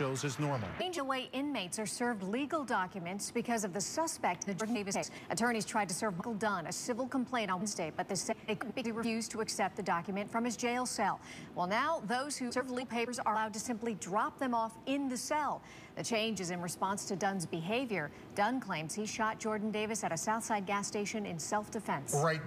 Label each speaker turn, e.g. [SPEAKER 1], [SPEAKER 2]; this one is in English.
[SPEAKER 1] shows as normal.
[SPEAKER 2] Away inmates are served legal documents because of the suspect in the Jordan Davis case. Attorneys tried to serve Michael Dunn a civil complaint on Wednesday, but the said they refused to accept the document from his jail cell. Well, now those who serve legal papers are allowed to simply drop them off in the cell. The change is in response to Dunn's behavior. Dunn claims he shot Jordan Davis at a Southside gas station in self-defense. Right.